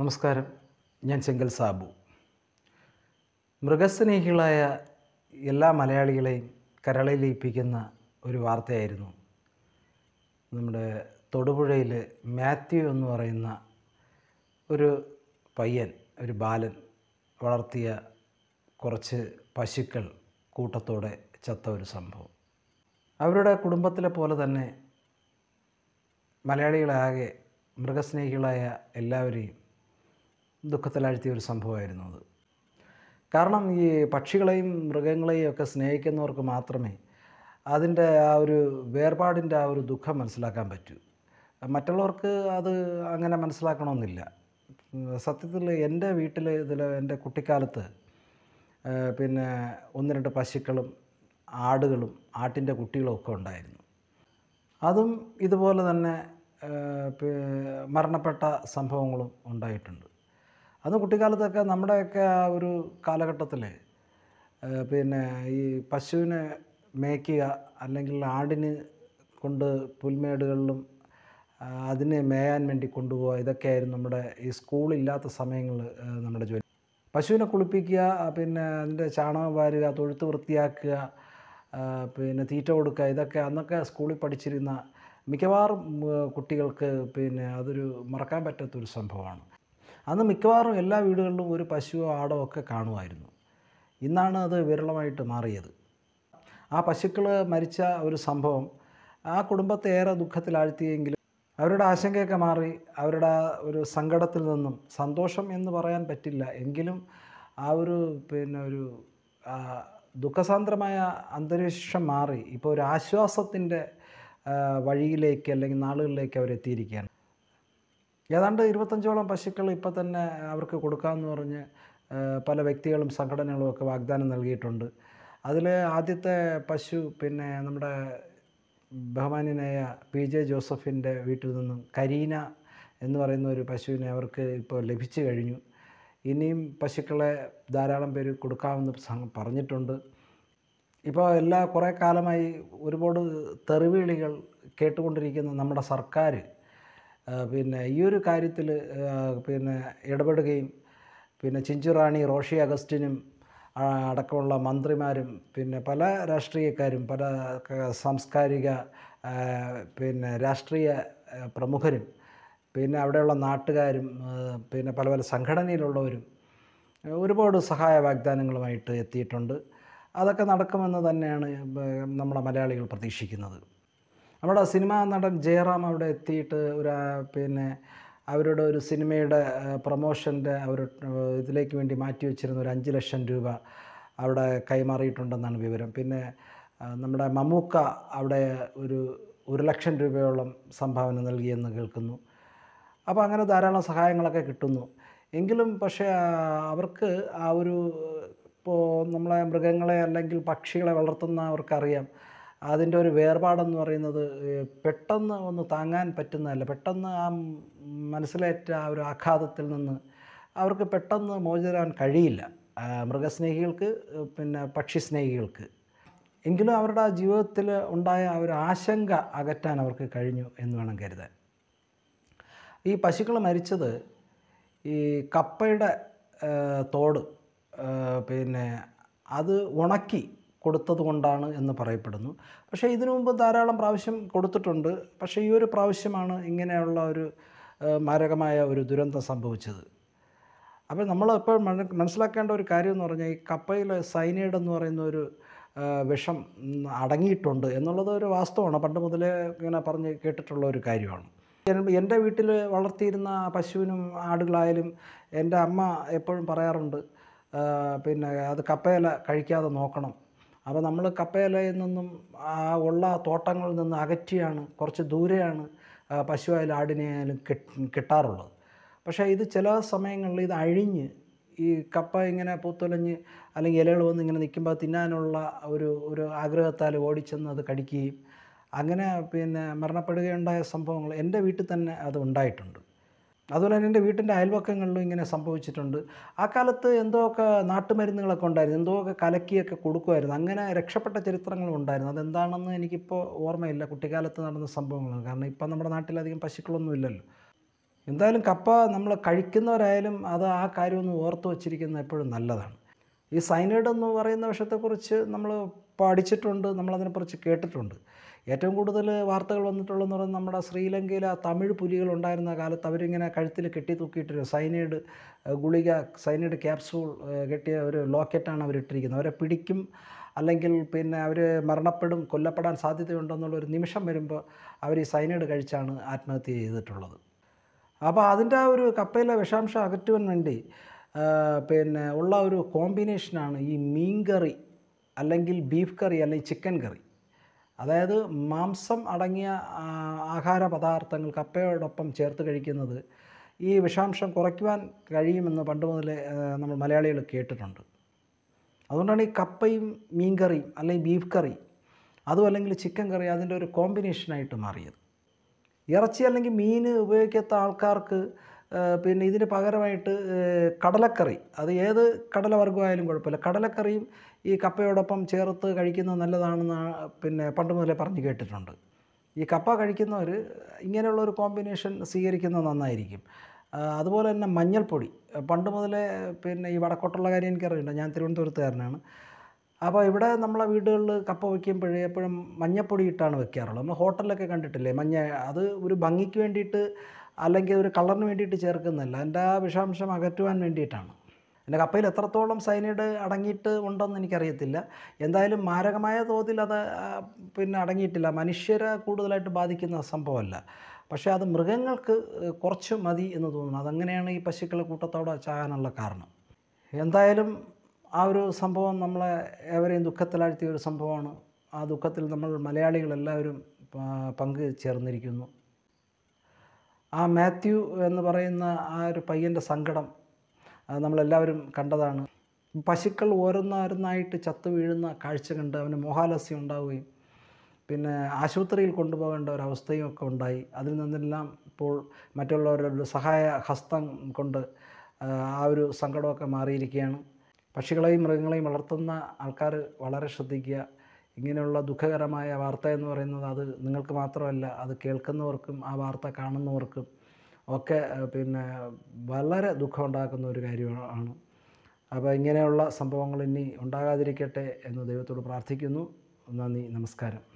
നമസ്കാരം ഞാൻ ചെങ്കൽ സാബു മൃഗസ്നേഹികളായ എല്ലാ മലയാളികളെയും ലയിപ്പിക്കുന്ന ഒരു വാർത്തയായിരുന്നു നമ്മുടെ തൊടുപുഴയിൽ മാത്യു എന്ന് പറയുന്ന ഒരു പയ്യൻ ഒരു ബാലൻ വളർത്തിയ കുറച്ച് പശുക്കൾ കൂട്ടത്തോടെ ചത്ത ഒരു സംഭവം അവരുടെ കുടുംബത്തിലെ പോലെ തന്നെ മലയാളികളാകെ മൃഗസ്നേഹികളായ എല്ലാവരെയും ദുഃഖത്തിലാഴ്ത്തിയ ഒരു സംഭവമായിരുന്നു അത് കാരണം ഈ പക്ഷികളെയും മൃഗങ്ങളെയും ഒക്കെ സ്നേഹിക്കുന്നവർക്ക് മാത്രമേ അതിൻ്റെ ആ ഒരു വേർപാടിൻ്റെ ആ ഒരു ദുഃഖം മനസ്സിലാക്കാൻ പറ്റൂ മറ്റുള്ളവർക്ക് അത് അങ്ങനെ മനസ്സിലാക്കണമെന്നില്ല സത്യത്തിൽ എൻ്റെ വീട്ടിൽ ഇതിൽ എൻ്റെ കുട്ടിക്കാലത്ത് പിന്നെ ഒന്ന് രണ്ട് പശുക്കളും ആടുകളും ആട്ടിൻ്റെ കുട്ടികളും ഒക്കെ ഉണ്ടായിരുന്നു അതും ഇതുപോലെ തന്നെ മരണപ്പെട്ട സംഭവങ്ങളും ഉണ്ടായിട്ടുണ്ട് അന്ന് കുട്ടിക്കാലത്തൊക്കെ നമ്മുടെയൊക്കെ ആ ഒരു കാലഘട്ടത്തിൽ പിന്നെ ഈ പശുവിനെ മേയ്ക്കുക അല്ലെങ്കിൽ ആടിന് കൊണ്ട് പുൽമേടുകളിലും അതിനെ മേയാൻ വേണ്ടി കൊണ്ടുപോവുക ഇതൊക്കെയായിരുന്നു നമ്മുടെ ഈ സ്കൂളില്ലാത്ത സമയങ്ങളിൽ നമ്മുടെ ജോലി പശുവിനെ കുളിപ്പിക്കുക പിന്നെ അതിൻ്റെ ചാണകം വാരുക തൊഴുത്ത് വൃത്തിയാക്കുക പിന്നെ തീറ്റ കൊടുക്കുക ഇതൊക്കെ അന്നൊക്കെ സ്കൂളിൽ പഠിച്ചിരുന്ന മിക്കവാറും കുട്ടികൾക്ക് പിന്നെ അതൊരു മറക്കാൻ പറ്റാത്തൊരു സംഭവമാണ് അന്ന് മിക്കവാറും എല്ലാ വീടുകളിലും ഒരു പശുവോ ആടോ ഒക്കെ കാണുമായിരുന്നു ഇന്നാണ് അത് വിരളമായിട്ട് മാറിയത് ആ പശുക്കൾ മരിച്ച ഒരു സംഭവം ആ കുടുംബത്തെ ഏറെ ദുഃഖത്തിലാഴ്ത്തിയെങ്കിലും അവരുടെ ആശങ്കയൊക്കെ മാറി അവരുടെ ഒരു സങ്കടത്തിൽ നിന്നും സന്തോഷം എന്ന് പറയാൻ പറ്റില്ല എങ്കിലും ആ ഒരു പിന്നെ ഒരു ദുഃഖസാന്ദ്രമായ അന്തരീക്ഷം മാറി ഇപ്പോൾ ഒരു ആശ്വാസത്തിൻ്റെ വഴിയിലേക്ക് അല്ലെങ്കിൽ നാളുകളിലേക്ക് അവരെത്തിയിരിക്കുകയാണ് ഏതാണ്ട് ഇരുപത്തഞ്ചോളം പശുക്കൾ ഇപ്പോൾ തന്നെ അവർക്ക് കൊടുക്കാമെന്ന് പറഞ്ഞ് പല വ്യക്തികളും സംഘടനകളും ഒക്കെ വാഗ്ദാനം നൽകിയിട്ടുണ്ട് അതിൽ ആദ്യത്തെ പശു പിന്നെ നമ്മുടെ ബഹുമാന്യനായ പി ജെ ജോസഫിൻ്റെ വീട്ടിൽ നിന്നും കരീന എന്ന് പറയുന്ന ഒരു പശുവിനെ അവർക്ക് ഇപ്പോൾ ലഭിച്ചു കഴിഞ്ഞു ഇനിയും പശുക്കളെ ധാരാളം പേര് കൊടുക്കാമെന്ന് പറഞ്ഞിട്ടുണ്ട് ഇപ്പോൾ എല്ലാ കുറേ കാലമായി ഒരുപാട് തെറിവിളികൾ കേട്ടുകൊണ്ടിരിക്കുന്ന നമ്മുടെ സർക്കാർ പിന്നെ ഈ ഒരു കാര്യത്തിൽ പിന്നെ ഇടപെടുകയും പിന്നെ ചിഞ്ചുറാണി റോഷി അഗസ്റ്റിനും അടക്കമുള്ള മന്ത്രിമാരും പിന്നെ പല രാഷ്ട്രീയക്കാരും പല സാംസ്കാരിക പിന്നെ രാഷ്ട്രീയ പ്രമുഖരും പിന്നെ അവിടെയുള്ള നാട്ടുകാരും പിന്നെ പല പല സംഘടനയിലുള്ളവരും ഒരുപാട് സഹായ വാഗ്ദാനങ്ങളുമായിട്ട് എത്തിയിട്ടുണ്ട് അതൊക്കെ നടക്കുമെന്ന് തന്നെയാണ് നമ്മുടെ മലയാളികൾ പ്രതീക്ഷിക്കുന്നത് നമ്മുടെ സിനിമാ നടൻ ജയറാം അവിടെ എത്തിയിട്ട് ഒരു പിന്നെ അവരുടെ ഒരു സിനിമയുടെ പ്രൊമോഷൻ്റെ അവർ ഇതിലേക്ക് വേണ്ടി മാറ്റി വെച്ചിരുന്ന ഒരു അഞ്ച് ലക്ഷം രൂപ അവിടെ കൈമാറിയിട്ടുണ്ടെന്നാണ് വിവരം പിന്നെ നമ്മുടെ മമ്മൂക്ക അവിടെ ഒരു ഒരു ലക്ഷം രൂപയോളം സംഭാവന നൽകിയെന്ന് കേൾക്കുന്നു അപ്പോൾ അങ്ങനെ ധാരാളം സഹായങ്ങളൊക്കെ കിട്ടുന്നു എങ്കിലും പക്ഷേ അവർക്ക് ആ ഒരു ഇപ്പോൾ നമ്മളെ മൃഗങ്ങളെ അല്ലെങ്കിൽ പക്ഷികളെ വളർത്തുന്നവർക്കറിയാം അതിൻ്റെ ഒരു വേർപാടെന്ന് പറയുന്നത് പെട്ടെന്ന് ഒന്ന് താങ്ങാൻ പറ്റുന്നതല്ല പെട്ടെന്ന് ആ മനസ്സിലേറ്റ ആ ഒരു ആഘാതത്തിൽ നിന്ന് അവർക്ക് പെട്ടെന്ന് മോചിതരാൻ കഴിയില്ല മൃഗസ്നേഹികൾക്ക് പിന്നെ പക്ഷി സ്നേഹികൾക്ക് എങ്കിലും അവരുടെ ജീവിതത്തിൽ ഉണ്ടായ ഒരു ആശങ്ക അകറ്റാൻ അവർക്ക് കഴിഞ്ഞു എന്ന് വേണം കരുതാൻ ഈ പശുക്കൾ മരിച്ചത് ഈ കപ്പയുടെ തോട് പിന്നെ അത് ഉണക്കി കൊടുത്തതുകൊണ്ടാണ് എന്ന് പറയപ്പെടുന്നു പക്ഷേ ഇതിനു മുമ്പ് ധാരാളം പ്രാവശ്യം കൊടുത്തിട്ടുണ്ട് പക്ഷേ ഈ ഒരു പ്രാവശ്യമാണ് ഇങ്ങനെയുള്ള ഒരു മാരകമായ ഒരു ദുരന്തം സംഭവിച്ചത് അപ്പോൾ നമ്മൾ ഇപ്പോൾ മനസ്സിലാക്കേണ്ട ഒരു കാര്യം എന്ന് പറഞ്ഞാൽ ഈ കപ്പയിൽ സൈനൈഡ് എന്ന് പറയുന്ന ഒരു വിഷം അടങ്ങിയിട്ടുണ്ട് എന്നുള്ളത് ഒരു വാസ്തവമാണ് പണ്ട് മുതലേ ഇങ്ങനെ പറഞ്ഞ് കേട്ടിട്ടുള്ള ഒരു കാര്യമാണ് എൻ്റെ വീട്ടിൽ വളർത്തിയിരുന്ന പശുവിനും ആടുകളായാലും എൻ്റെ അമ്മ എപ്പോഴും പറയാറുണ്ട് പിന്നെ അത് കപ്പയില കഴിക്കാതെ നോക്കണം അപ്പോൾ നമ്മൾ കപ്പയിലയിൽ നിന്നും ആ ഉള്ള തോട്ടങ്ങളിൽ നിന്ന് അകറ്റിയാണ് കുറച്ച് ദൂരെയാണ് പശുവായാലും ആടിനെയായാലും കിട്ടാറുള്ളത് പക്ഷേ ഇത് ചില സമയങ്ങളിൽ ഇത് അഴിഞ്ഞ് ഈ കപ്പ ഇങ്ങനെ പൂത്തൊലഞ്ഞ് അല്ലെങ്കിൽ ഇലകൾ വന്ന് ഇങ്ങനെ നിൽക്കുമ്പോൾ തിന്നാനുള്ള ഒരു ഒരു ആഗ്രഹത്താൽ ഓടിച്ചെന്ന് അത് കടിക്കുകയും അങ്ങനെ പിന്നെ മരണപ്പെടുകയുണ്ടായ സംഭവങ്ങൾ എൻ്റെ വീട്ടിൽ തന്നെ അത് ഉണ്ടായിട്ടുണ്ട് അതുപോലെ തന്നെ എൻ്റെ വീട്ടിൻ്റെ അയൽവക്കങ്ങളിലും ഇങ്ങനെ സംഭവിച്ചിട്ടുണ്ട് ആ കാലത്ത് എന്തോ ഒക്കെ നാട്ടുമരുന്നുകളൊക്കെ ഉണ്ടായിരുന്നു ഒക്കെ കലക്കിയൊക്കെ കൊടുക്കുമായിരുന്നു അങ്ങനെ രക്ഷപ്പെട്ട ചരിത്രങ്ങളും ഉണ്ടായിരുന്നു അതെന്താണെന്ന് എനിക്കിപ്പോൾ ഓർമ്മയില്ല കുട്ടിക്കാലത്ത് നടന്ന സംഭവങ്ങളാണ് കാരണം ഇപ്പം നമ്മുടെ നാട്ടിലധികം പശുക്കളൊന്നും ഇല്ലല്ലോ എന്തായാലും കപ്പ നമ്മൾ കഴിക്കുന്നവരായാലും അത് ആ കാര്യമൊന്നും ഓർത്ത് വച്ചിരിക്കുന്നത് എപ്പോഴും നല്ലതാണ് ഈ സൈനൈഡ് എന്ന് പറയുന്ന വിഷയത്തെക്കുറിച്ച് നമ്മൾ പഠിച്ചിട്ടുണ്ട് നമ്മളതിനെക്കുറിച്ച് കേട്ടിട്ടുണ്ട് ഏറ്റവും കൂടുതൽ വാർത്തകൾ വന്നിട്ടുള്ളതെന്ന് പറയുന്നത് നമ്മുടെ ശ്രീലങ്കയിൽ ആ തമിഴ് പുലികൾ ഉണ്ടായിരുന്ന കാലത്ത് അവരിങ്ങനെ കഴുത്തിൽ കെട്ടി തൂക്കിയിട്ടൊരു സൈനൈഡ് ഗുളിക സൈനൈഡ് ക്യാപ്സൂൾ കെട്ടിയ ഒരു ലോക്കറ്റാണ് അവരിട്ടിരിക്കുന്നത് അവരെ പിടിക്കും അല്ലെങ്കിൽ പിന്നെ അവർ മരണപ്പെടും കൊല്ലപ്പെടാൻ സാധ്യതയുണ്ടെന്നുള്ള ഒരു നിമിഷം വരുമ്പോൾ അവർ ഈ സൈനൈഡ് കഴിച്ചാണ് ആത്മഹത്യ ചെയ്തിട്ടുള്ളത് അപ്പോൾ അതിൻ്റെ ആ ഒരു കപ്പയിലെ വിഷാംശം അകറ്റുവാൻ വേണ്ടി പിന്നെ ഉള്ള ഒരു കോമ്പിനേഷനാണ് ഈ മീൻ കറി അല്ലെങ്കിൽ ബീഫ് കറി അല്ലെങ്കിൽ ചിക്കൻ കറി അതായത് മാംസം അടങ്ങിയ ആഹാര പദാർത്ഥങ്ങൾ കപ്പയോടൊപ്പം ചേർത്ത് കഴിക്കുന്നത് ഈ വിഷാംശം കുറയ്ക്കുവാൻ കഴിയുമെന്ന് പണ്ട് മുതലേ നമ്മൾ മലയാളികൾ കേട്ടിട്ടുണ്ട് അതുകൊണ്ടാണ് ഈ കപ്പയും മീൻ കറിയും അല്ലെങ്കിൽ ബീഫ് കറി അതും അല്ലെങ്കിൽ ചിക്കൻ കറി അതിൻ്റെ ഒരു കോമ്പിനേഷനായിട്ട് മാറിയത് ഇറച്ചി അല്ലെങ്കിൽ മീൻ ഉപയോഗിക്കാത്ത ആൾക്കാർക്ക് പിന്നെ ഇതിന് പകരമായിട്ട് കടലക്കറി അത് ഏത് കടലവർഗ്ഗമായാലും കുഴപ്പമില്ല കടലക്കറിയും ഈ കപ്പയോടൊപ്പം ചേർത്ത് കഴിക്കുന്നത് നല്ലതാണെന്ന് പിന്നെ പണ്ട് മുതലേ പറഞ്ഞ് കേട്ടിട്ടുണ്ട് ഈ കപ്പ കഴിക്കുന്നവർ ഇങ്ങനെയുള്ള ഒരു കോമ്പിനേഷൻ സ്വീകരിക്കുന്നത് നന്നായിരിക്കും അതുപോലെ തന്നെ മഞ്ഞൾപ്പൊടി പണ്ട് മുതലേ പിന്നെ ഈ വടക്കോട്ടുള്ള കാര്യം എനിക്കറിയില്ല ഞാൻ തിരുവനന്തപുരത്തുകാരനാണ് അപ്പോൾ ഇവിടെ നമ്മളെ വീടുകളിൽ കപ്പ വയ്ക്കുമ്പോഴേ എപ്പോഴും മഞ്ഞൾപ്പൊടി ഇട്ടാണ് വെക്കാറുള്ളത് നമ്മൾ ഹോട്ടലിലൊക്കെ കണ്ടിട്ടില്ലേ മഞ്ഞ അത് ഒരു ഭംഗിക്ക് വേണ്ടിയിട്ട് അല്ലെങ്കിൽ ഒരു കളറിന് വേണ്ടിയിട്ട് ചേർക്കുന്നില്ല എൻ്റെ ആ വിഷാംശം അകറ്റുവാൻ വേണ്ടിയിട്ടാണ് എൻ്റെ കപ്പയിൽ എത്രത്തോളം സൈനൈഡ് അടങ്ങിയിട്ട് ഉണ്ടെന്ന് എനിക്കറിയത്തില്ല എന്തായാലും മാരകമായ തോതിൽ അത് പിന്നെ അടങ്ങിയിട്ടില്ല മനുഷ്യരെ കൂടുതലായിട്ട് ബാധിക്കുന്ന സംഭവമല്ല പക്ഷേ അത് മൃഗങ്ങൾക്ക് കുറച്ച് മതി എന്ന് തോന്നുന്നു അതങ്ങനെയാണ് ഈ പശുക്കളെ കൂട്ടത്തോടെ ചാകാനുള്ള കാരണം എന്തായാലും ആ ഒരു സംഭവം നമ്മളെ ഏവരെയും ദുഃഖത്തിലാഴ്ത്തിയ ഒരു സംഭവമാണ് ആ ദുഃഖത്തിൽ നമ്മൾ മലയാളികളെല്ലാവരും പങ്ക് ചേർന്നിരിക്കുന്നു ആ മാത്യു എന്ന് പറയുന്ന ആ ഒരു പയ്യൻ്റെ സങ്കടം നമ്മളെല്ലാവരും കണ്ടതാണ് പശുക്കൾ ഓരോന്നോരോന്നായിട്ട് ചത്തു വീഴുന്ന കാഴ്ച കണ്ട് അവന് മോഹാലസ്യം ഉണ്ടാവുകയും പിന്നെ ആശുപത്രിയിൽ കൊണ്ടുപോകേണ്ട ഒരവസ്ഥയും ഒക്കെ ഉണ്ടായി അതിൽ നിന്നെല്ലാം ഇപ്പോൾ മറ്റുള്ളവരുടെ സഹായ ഹസ്തം കൊണ്ട് ആ ഒരു സങ്കടമൊക്കെ മാറിയിരിക്കുകയാണ് പക്ഷികളെയും മൃഗങ്ങളെയും വളർത്തുന്ന ആൾക്കാർ വളരെ ശ്രദ്ധിക്കുക ഇങ്ങനെയുള്ള ദുഃഖകരമായ വാർത്ത എന്ന് പറയുന്നത് അത് നിങ്ങൾക്ക് മാത്രമല്ല അത് കേൾക്കുന്നവർക്കും ആ വാർത്ത കാണുന്നവർക്കും ഒക്കെ പിന്നെ വളരെ ദുഃഖമുണ്ടാക്കുന്ന ഒരു കാര്യമാണ് അപ്പോൾ ഇങ്ങനെയുള്ള സംഭവങ്ങൾ ഇനി ഉണ്ടാകാതിരിക്കട്ടെ എന്ന് ദൈവത്തോട് പ്രാർത്ഥിക്കുന്നു നന്ദി നമസ്കാരം